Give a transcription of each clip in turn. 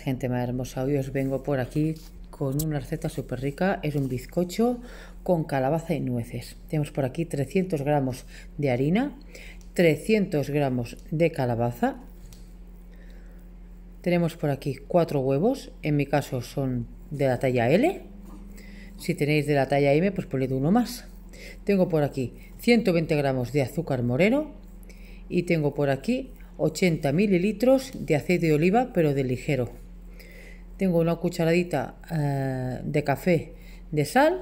gente más hermosa? Hoy os vengo por aquí con una receta súper rica. Es un bizcocho con calabaza y nueces. Tenemos por aquí 300 gramos de harina, 300 gramos de calabaza. Tenemos por aquí cuatro huevos. En mi caso son de la talla L. Si tenéis de la talla M, pues poned uno más. Tengo por aquí 120 gramos de azúcar moreno. Y tengo por aquí 80 mililitros de aceite de oliva, pero de ligero tengo una cucharadita eh, de café de sal,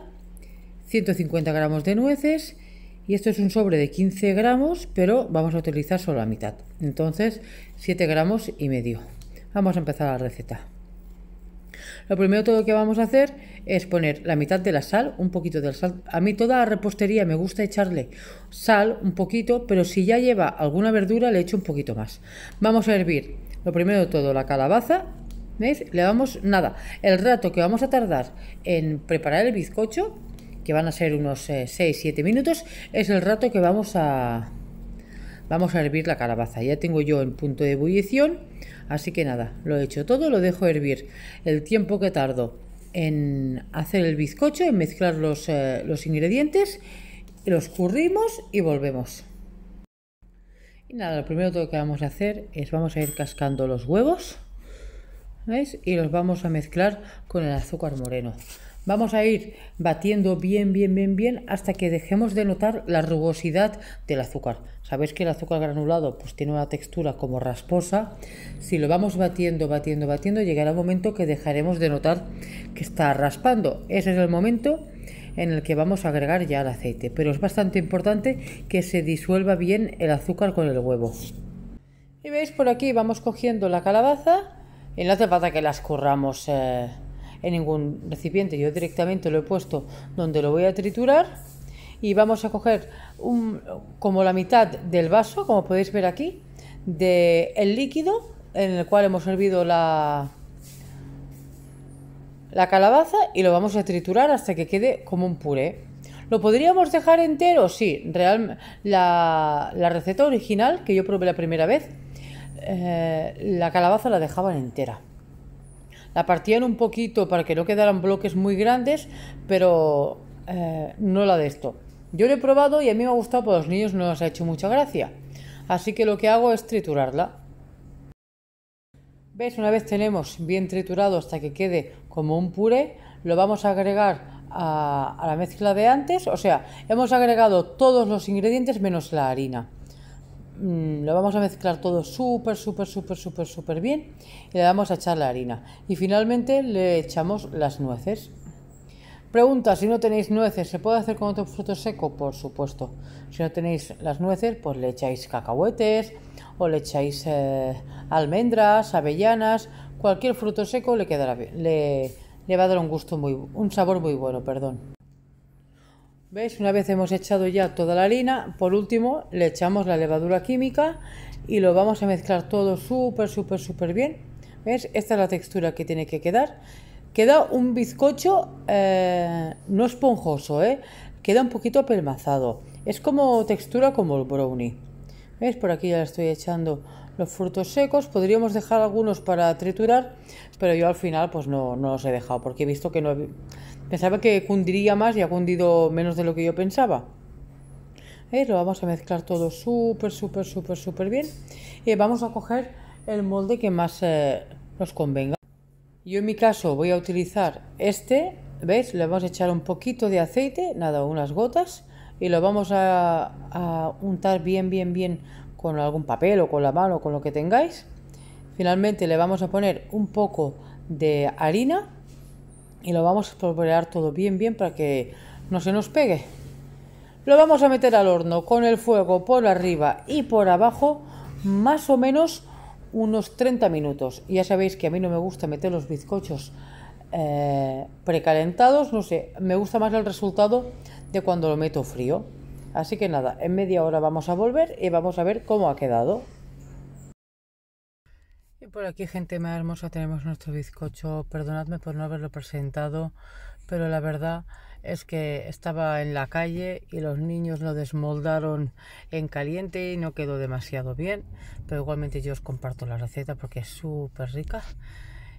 150 gramos de nueces y esto es un sobre de 15 gramos, pero vamos a utilizar solo la mitad. Entonces, 7 gramos y medio. Vamos a empezar la receta. Lo primero todo que vamos a hacer es poner la mitad de la sal, un poquito de sal. A mí toda la repostería me gusta echarle sal un poquito, pero si ya lleva alguna verdura le echo un poquito más. Vamos a hervir lo primero todo la calabaza ¿Veis? Le vamos nada. El rato que vamos a tardar en preparar el bizcocho, que van a ser unos 6-7 eh, minutos, es el rato que vamos a, vamos a hervir la calabaza. Ya tengo yo en punto de ebullición, así que nada, lo he hecho todo, lo dejo hervir. El tiempo que tardo en hacer el bizcocho, en mezclar los, eh, los ingredientes, los currimos y volvemos. Y nada, lo primero que vamos a hacer es vamos a ir cascando los huevos. Y los vamos a mezclar con el azúcar moreno. Vamos a ir batiendo bien, bien, bien, bien hasta que dejemos de notar la rugosidad del azúcar. Sabéis que el azúcar granulado pues tiene una textura como rasposa. Si lo vamos batiendo, batiendo, batiendo, llegará un momento que dejaremos de notar que está raspando. Ese es el momento en el que vamos a agregar ya el aceite. Pero es bastante importante que se disuelva bien el azúcar con el huevo. Y veis por aquí vamos cogiendo la calabaza y no hace falta que las corramos eh, en ningún recipiente. Yo directamente lo he puesto donde lo voy a triturar. Y vamos a coger como la mitad del vaso, como podéis ver aquí, del el líquido en el cual hemos hervido la, la calabaza y lo vamos a triturar hasta que quede como un puré. ¿Lo podríamos dejar entero? Sí, real, la, la receta original que yo probé la primera vez eh, la calabaza la dejaban entera. La partían un poquito para que no quedaran bloques muy grandes, pero eh, no la de esto. Yo lo he probado y a mí me ha gustado, pero los niños no les ha hecho mucha gracia. Así que lo que hago es triturarla. ¿Ves? Una vez tenemos bien triturado hasta que quede como un puré, lo vamos a agregar a la mezcla de antes. O sea, hemos agregado todos los ingredientes menos la harina. Mm, lo vamos a mezclar todo súper, súper, súper, súper, súper bien y le vamos a echar la harina. Y finalmente le echamos las nueces. Pregunta, si no tenéis nueces, ¿se puede hacer con otro fruto seco? Por supuesto. Si no tenéis las nueces, pues le echáis cacahuetes o le echáis eh, almendras, avellanas, cualquier fruto seco le quedará bien. Le, le va a dar un gusto muy, un sabor muy bueno, perdón. ¿Veis? Una vez hemos echado ya toda la harina, por último le echamos la levadura química y lo vamos a mezclar todo súper, súper, súper bien. ¿Veis? Esta es la textura que tiene que quedar. Queda un bizcocho eh, no esponjoso, ¿eh? Queda un poquito apelmazado. Es como textura como el brownie. ¿Veis? Por aquí ya le estoy echando los frutos secos. Podríamos dejar algunos para triturar, pero yo al final pues no, no los he dejado porque he visto que no... Pensaba que cundiría más y ha cundido menos de lo que yo pensaba. Eh, lo vamos a mezclar todo súper, súper, súper, súper bien. Y eh, vamos a coger el molde que más eh, nos convenga. Yo en mi caso voy a utilizar este. ¿Veis? Le vamos a echar un poquito de aceite, nada, unas gotas. Y lo vamos a, untar bien, bien, bien con algún papel o con la mano, o con lo que tengáis. Finalmente le vamos a poner un poco de harina y lo vamos a espolvorear todo bien, bien para que no se nos pegue. Lo vamos a meter al horno con el fuego por arriba y por abajo, más o menos unos 30 minutos. Ya sabéis que a mí no me gusta meter los bizcochos eh, precalentados, no sé, me gusta más el resultado de cuando lo meto frío. Así que nada, en media hora vamos a volver y vamos a ver cómo ha quedado por aquí, gente más hermosa, tenemos nuestro bizcocho. Perdonadme por no haberlo presentado, pero la verdad es que estaba en la calle y los niños lo desmoldaron en caliente y no quedó demasiado bien. Pero igualmente yo os comparto la receta porque es súper rica.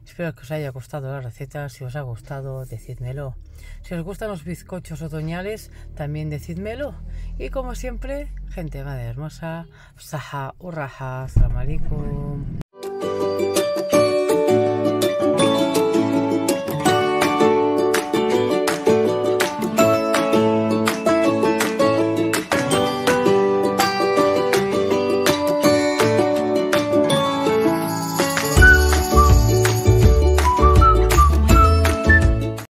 Espero que os haya gustado la receta. Si os ha gustado, decídmelo. Si os gustan los bizcochos otoñales, también decídmelo. Y como siempre, gente madre hermosa, saha, urraha,